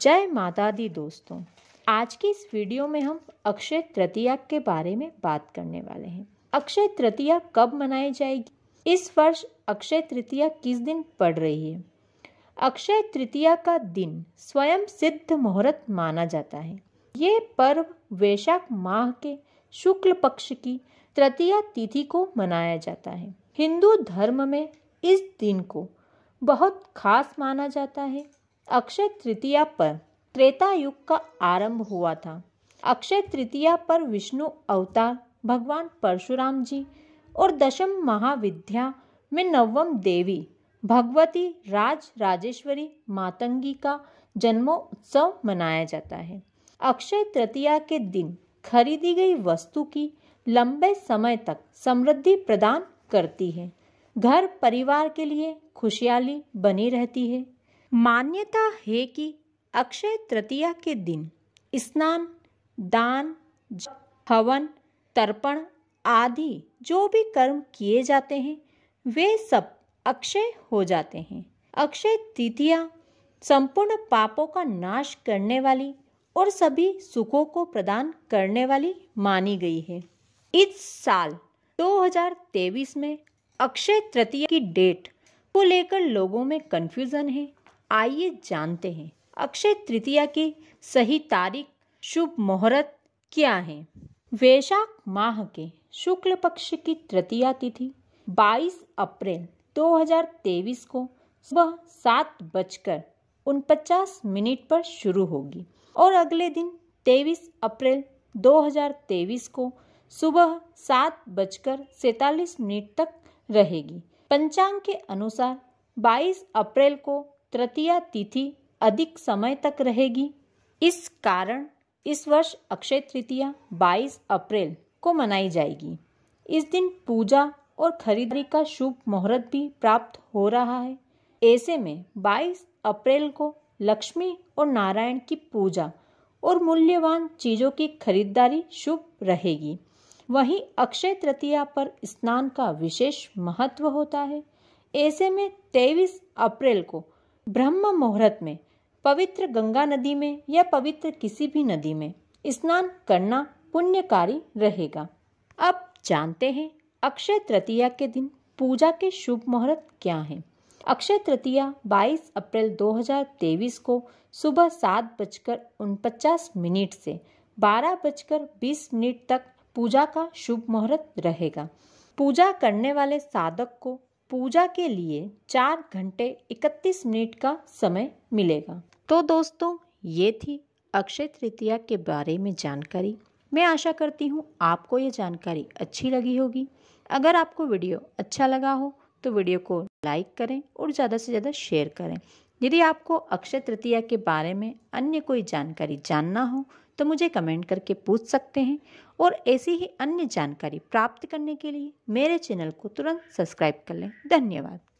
जय माता दी दोस्तों आज की इस वीडियो में हम अक्षय तृतीया के बारे में बात करने वाले हैं अक्षय तृतीया कब मनाई जाएगी इस वर्ष अक्षय तृतीया किस दिन पड़ रही है अक्षय तृतीया का दिन स्वयं सिद्ध मुहूर्त माना जाता है ये पर्व वैशाख माह के शुक्ल पक्ष की तृतीया तिथि को मनाया जाता है हिंदू धर्म में इस दिन को बहुत खास माना जाता है अक्षय तृतीया पर त्रेता युग का आरंभ हुआ था अक्षय तृतीया पर विष्णु अवतार भगवान परशुराम जी और दशम महाविद्या में नवम देवी भगवती राज राजेश्वरी मातंगी का जन्मोत्सव मनाया जाता है अक्षय तृतीया के दिन खरीदी गई वस्तु की लंबे समय तक समृद्धि प्रदान करती है घर परिवार के लिए खुशहाली बनी रहती है मान्यता है कि अक्षय तृतीया के दिन स्नान दान हवन तर्पण आदि जो भी कर्म किए जाते हैं वे सब अक्षय हो जाते हैं अक्षय तृतीया संपूर्ण पापों का नाश करने वाली और सभी सुखों को प्रदान करने वाली मानी गई है इस साल 2023 में अक्षय तृतीया की डेट को लेकर लोगों में कन्फ्यूज़न है आइए जानते हैं अक्षय तृतीया की सही तारीख शुभ मुहूर्त क्या है वैशाख माह के शुक्ल पक्ष की तृतीया तिथि 22 अप्रैल 2023 को सुबह सात बजकर उनपचास मिनट पर शुरू होगी और अगले दिन 23 अप्रैल 2023 को सुबह सात बजकर सैतालीस मिनट तक रहेगी पंचांग के अनुसार 22 अप्रैल को तृतीया तिथि अधिक समय तक रहेगी इस कारण इस वर्ष अक्षय तृतीया 22 अप्रैल को मनाई जाएगी इस दिन पूजा और खरीदारी का शुभ मुहूर्त भी प्राप्त हो रहा है ऐसे में 22 अप्रैल को लक्ष्मी और नारायण की पूजा और मूल्यवान चीजों की खरीदारी शुभ रहेगी वहीं अक्षय तृतीया पर स्नान का विशेष महत्व होता है ऐसे में 23 अप्रैल को ब्रह्म मुहूर्त में पवित्र गंगा नदी में या पवित्र किसी भी नदी में स्नान करना पुण्यकारी रहेगा अब जानते हैं अक्षय तृतीया के दिन पूजा के शुभ मुहूर्त क्या हैं अक्षय तृतीया 22 अप्रैल 2023 को सुबह सात बजकर उनपचास मिनट से बारह बजकर बीस मिनट तक पूजा का शुभ मुहूर्त रहेगा पूजा करने वाले साधक को पूजा के लिए चार घंटे इकतीस मिनट का समय मिलेगा तो दोस्तों ये थी अक्षय तृतीया के बारे में जानकारी मैं आशा करती हूँ आपको ये जानकारी अच्छी लगी होगी अगर आपको वीडियो अच्छा लगा हो तो वीडियो को लाइक करें और ज़्यादा से ज़्यादा शेयर करें यदि आपको अक्षय तृतीया के बारे में अन्य कोई जानकारी जानना हो तो मुझे कमेंट करके पूछ सकते हैं और ऐसी ही अन्य जानकारी प्राप्त करने के लिए मेरे चैनल को तुरंत सब्सक्राइब कर लें धन्यवाद